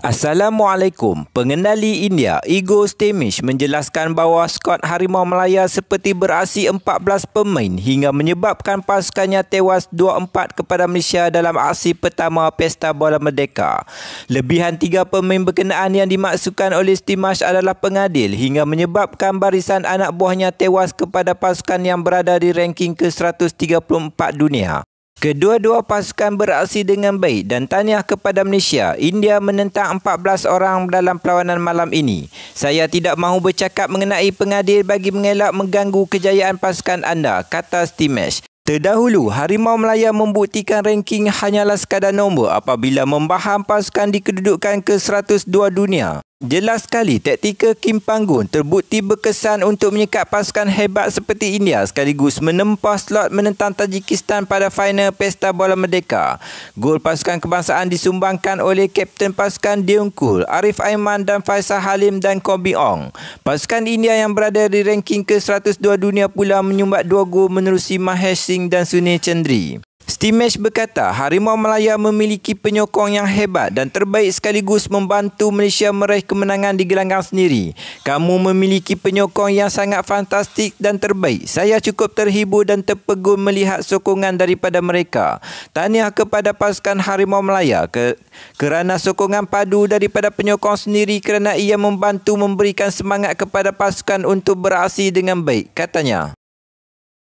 Assalamualaikum. Pengendali India, Igo Stemish menjelaskan bahawa skuad Harimau Melaya seperti berasi 14 pemain hingga menyebabkan pasukannya tewas 2-4 kepada Malaysia dalam aksi pertama Pesta Bola Merdeka. Lebihan tiga pemain berkenaan yang dimasukkan oleh Stemish adalah pengadil hingga menyebabkan barisan anak buahnya tewas kepada pasukan yang berada di ranking ke-134 dunia. Kedua-dua pasukan beraksi dengan baik dan tanya kepada Malaysia. India menentang 14 orang dalam perlawanan malam ini. Saya tidak mahu bercakap mengenai pengadil bagi mengelak mengganggu kejayaan pasukan anda, kata Stimesh. Terdahulu, Harimau Melaya membuktikan ranking hanyalah sekadar nombor apabila membaham pasukan dikedudukan ke 102 dunia. Jelas sekali taktika Kim Panggun terbukti berkesan untuk menyekat pasukan hebat seperti India sekaligus menempah slot menentang Tajikistan pada final Pesta Bola Merdeka. Gol pasukan kebangsaan disumbangkan oleh Kapten Pasukan Deung Arif Aiman dan Faisal Halim dan Kobi Ong. Pasukan India yang berada di ranking ke-102 dunia pula menyumbat dua gol menerusi Mahesh Singh dan Sunil Chendri. Steamesh berkata Harimau Malaya memiliki penyokong yang hebat dan terbaik sekaligus membantu Malaysia meraih kemenangan di gelanggang sendiri. Kamu memiliki penyokong yang sangat fantastik dan terbaik. Saya cukup terhibur dan terpegun melihat sokongan daripada mereka. Tahniah kepada pasukan Harimau Malaya ke kerana sokongan padu daripada penyokong sendiri kerana ia membantu memberikan semangat kepada pasukan untuk beraksi dengan baik. Katanya.